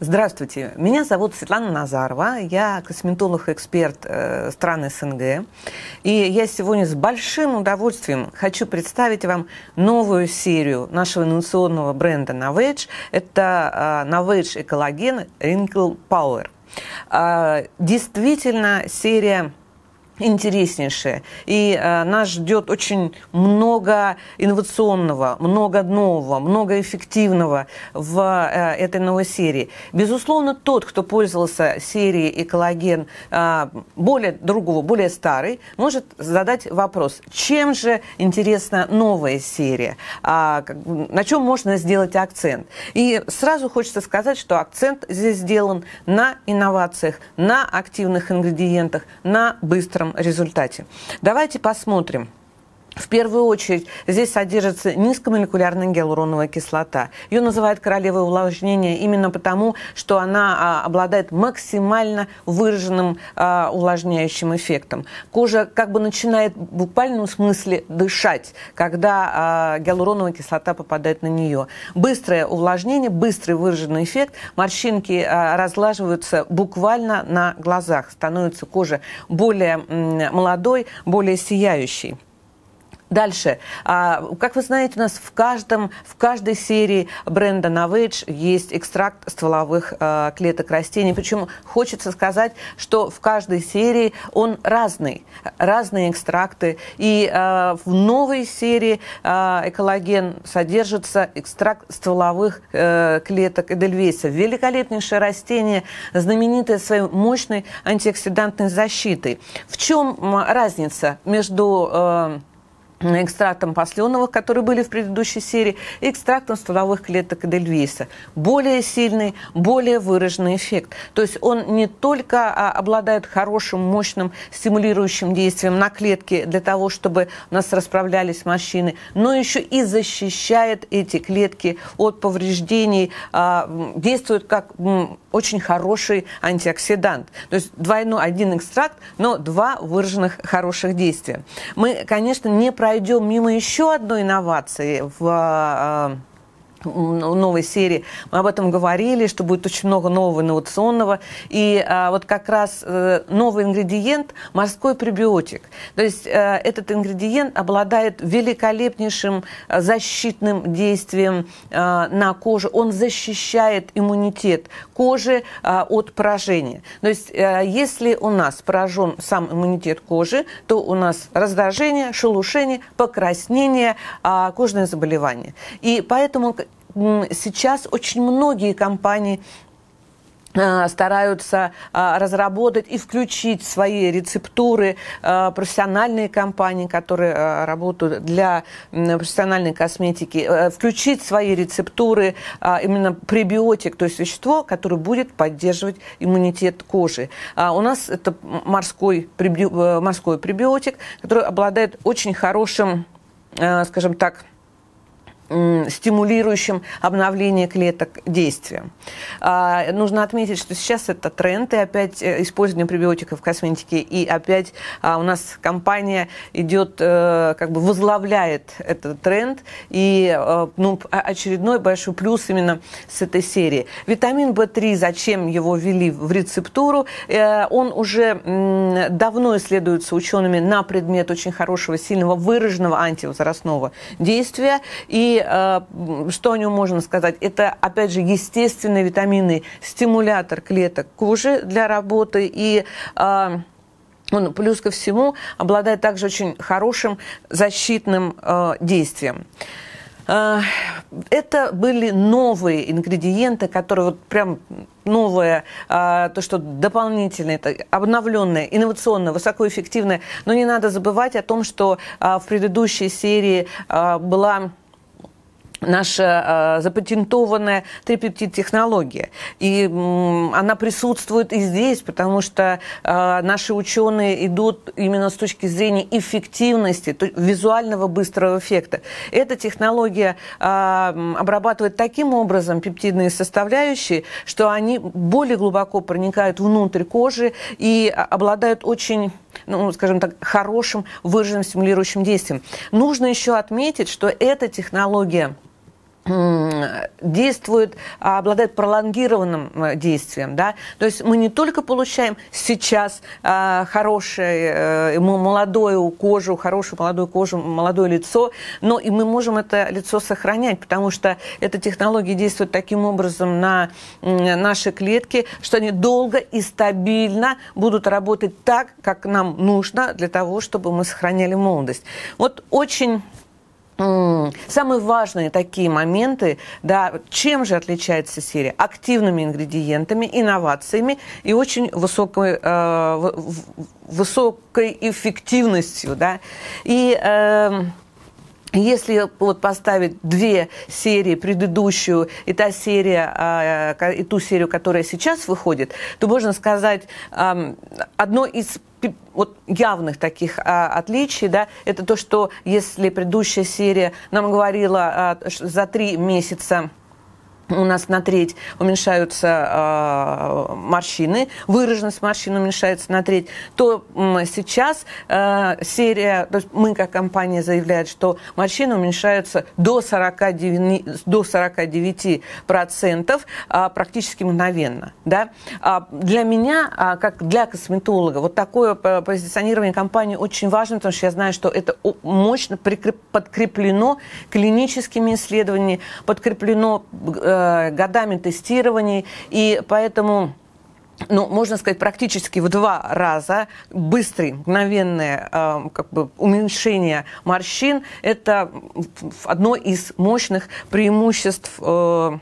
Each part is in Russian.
Здравствуйте, меня зовут Светлана Назарова, я косметолог эксперт э, стран СНГ. И я сегодня с большим удовольствием хочу представить вам новую серию нашего инновационного бренда Novage. Это э, а, Novage Экологен Wrinkle Power. А, действительно, серия интереснейшее. И э, нас ждет очень много инновационного, много нового, много эффективного в э, этой новой серии. Безусловно, тот, кто пользовался серией «Экологен» э, более другого, более старый, может задать вопрос, чем же интересна новая серия, а, на чем можно сделать акцент. И сразу хочется сказать, что акцент здесь сделан на инновациях, на активных ингредиентах, на быстром результате. Давайте посмотрим. В первую очередь здесь содержится низкомолекулярная гиалуроновая кислота. Ее называют королевой увлажнения именно потому, что она а, обладает максимально выраженным а, увлажняющим эффектом. Кожа как бы начинает в буквальном смысле дышать, когда а, гиалуроновая кислота попадает на нее. Быстрое увлажнение, быстрый выраженный эффект, морщинки а, разлаживаются буквально на глазах, становится кожа более м, молодой, более сияющей. Дальше. А, как вы знаете, у нас в, каждом, в каждой серии бренда Novage есть экстракт стволовых а, клеток растений. Причем хочется сказать, что в каждой серии он разный. Разные экстракты. И а, в новой серии а, экологен содержится экстракт стволовых а, клеток Эдельвейса. Великолепнейшее растение, знаменитое своей мощной антиоксидантной защитой. В чем разница между... А, экстрактом посленовых, которые были в предыдущей серии, и экстрактом стволовых клеток Эдельвейса. Более сильный, более выраженный эффект. То есть он не только а, обладает хорошим, мощным стимулирующим действием на клетки для того, чтобы у нас расправлялись морщины, но еще и защищает эти клетки от повреждений, а, действует как очень хороший антиоксидант. То есть двойной один экстракт, но два выраженных хороших действия. Мы, конечно, не про пройдем мимо еще одной инновации в а, ну, новой серии. Мы об этом говорили, что будет очень много нового инновационного. И а, вот как раз э, новый ингредиент – морской пребиотик. То есть э, этот ингредиент обладает великолепнейшим э, защитным действием э, на коже. Он защищает иммунитет кожи э, от поражения. То есть э, если у нас поражен сам иммунитет кожи, то у нас раздражение, шелушение, покраснение, э, а, кожные заболевания. И поэтому сейчас очень многие компании э, стараются а, разработать и включить свои рецептуры э, профессиональные компании, которые э, работают для профессиональной косметики, включить свои рецептуры а, именно пребиотик, то есть вещество, которое будет поддерживать иммунитет кожи. А, у нас это морской, преби... морской пребиотик, который обладает очень хорошим, скажем так, стимулирующим обновление клеток действием. А, нужно отметить, что сейчас это тренд, и опять э, использование пребиотиков в косметике, и опять а, у нас компания идет, э, как бы возглавляет этот тренд, и э, ну, очередной большой плюс именно с этой серии. Витамин В3, зачем его ввели в рецептуру, э, он уже э, давно исследуется учеными на предмет очень хорошего, сильного, выраженного антивозрастного действия, и Э, что о нем можно сказать? Это, опять же, естественные витамины, стимулятор клеток кожи для работы и... Э, он плюс ко всему обладает также очень хорошим защитным э, действием. Э, это были новые ингредиенты, которые вот прям новое, э, то, что дополнительное, это обновленное, инновационное, высокоэффективное. Но не надо забывать о том, что в предыдущей серии была наша э, запатентованная трипептид-технология. И э, она присутствует и здесь, потому что э, наши ученые идут именно с точки зрения эффективности, то, визуального быстрого эффекта. Эта технология э, обрабатывает таким образом пептидные составляющие, что они более глубоко проникают внутрь кожи и обладают очень ну, скажем так, хорошим выраженным стимулирующим действием. Нужно еще отметить, что эта технология действует, обладает пролонгированным э, действием. Да? То есть мы не только получаем сейчас а, хорошее, э, молодую кожу, хорошую молодую кожу, молодое лицо, но и мы можем это лицо сохранять, потому что эта технология действует таким образом на наши клетки, что они долго и стабильно будут работать так, как нам нужно для того, чтобы мы сохраняли молодость. Вот очень Самые важные такие моменты, да, чем же отличается Сирия? Активными ингредиентами, инновациями и очень высокой, э, высокой эффективностью, да. И э, если вот поставить две серии, предыдущую и та серия, а, и ту серию, которая сейчас выходит, то можно сказать, одно из вот явных таких а, отличий, да, это то, что если предыдущая серия нам говорила а, за три месяца у нас на треть уменьшаются э, морщины, выраженность морщин уменьшается на треть, то э, сейчас э, серия, то есть мы как компания заявляет, что морщины уменьшаются до 49%, до 49 процентов, э, практически мгновенно. Да? А для меня, а как для косметолога, вот такое позиционирование компании очень важно, потому что я знаю, что это мощно подкреплено клиническими исследованиями, подкреплено э, Э, годами тестирований, и поэтому ну, можно сказать, практически в два раза быстрое, мгновенное э, как бы уменьшение морщин – это одно из мощных преимуществ э,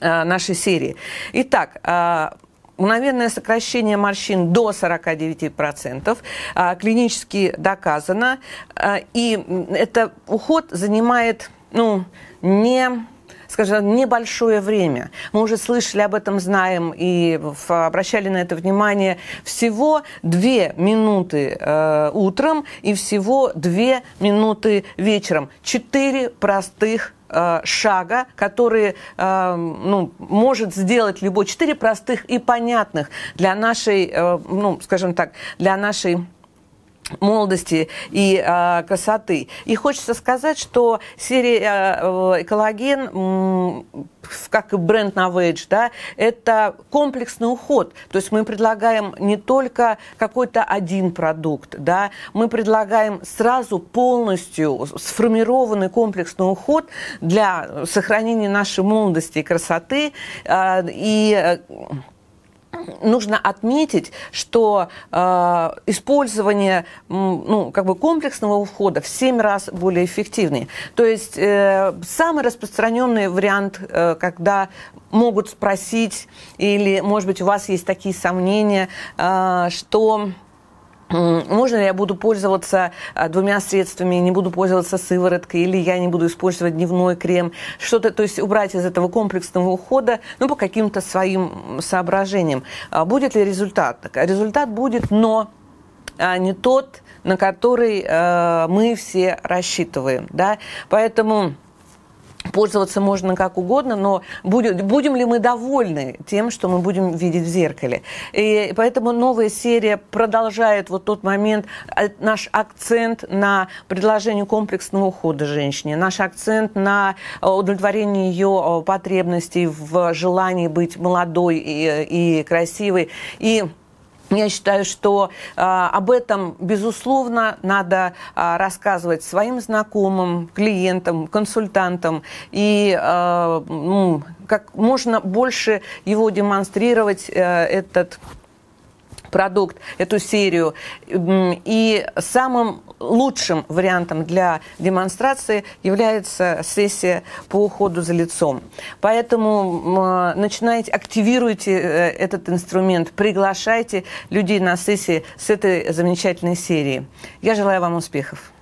э нашей серии. Итак, э, мгновенное сокращение морщин до 49%, э, клинически доказано, э, и это уход занимает ну, не скажем, небольшое время. Мы уже слышали об этом, знаем и обращали на это внимание. Всего две минуты э, утром и всего две минуты вечером. Четыре простых э, шага, которые э, ну, может сделать любой. Четыре простых и понятных для нашей, э, ну, скажем так, для нашей молодости и э, красоты. И хочется сказать, что серия э, э «Экологен», как и бренд «Новэйдж», да, это комплексный уход. То есть мы предлагаем не только какой-то один продукт, да, мы предлагаем сразу полностью сформированный комплексный уход для сохранения нашей молодости и красоты. Э, и э, нужно отметить, что э, использование ну, как бы комплексного ухода в 7 раз более эффективнее. То есть э, самый распространенный вариант, э, когда могут спросить или, может быть, у вас есть такие сомнения, э, что можно ли я буду пользоваться а, двумя средствами, не буду пользоваться сывороткой, или я не буду использовать дневной крем, что-то, то есть убрать из этого комплексного ухода, ну, по каким-то своим соображениям. А будет ли результат? А результат будет, но не тот, на который мы все рассчитываем, да, поэтому... Пользоваться можно как угодно, но будет, будем ли мы довольны тем, что мы будем видеть в зеркале? И поэтому новая серия продолжает вот тот момент, э, наш акцент на предложение комплексного ухода женщине, наш акцент на э, удовлетворение ее э, потребностей в желании быть молодой и, и красивой. И я считаю, что э, об этом, безусловно, надо э, рассказывать своим знакомым, клиентам, консультантам и э, ну, как можно больше его демонстрировать, э, этот продукт, эту серию. И самым лучшим вариантом для демонстрации является сессия по уходу за лицом. Поэтому начинайте, активируйте э, этот инструмент, приглашайте людей на сессии с этой замечательной серии. Я желаю вам успехов.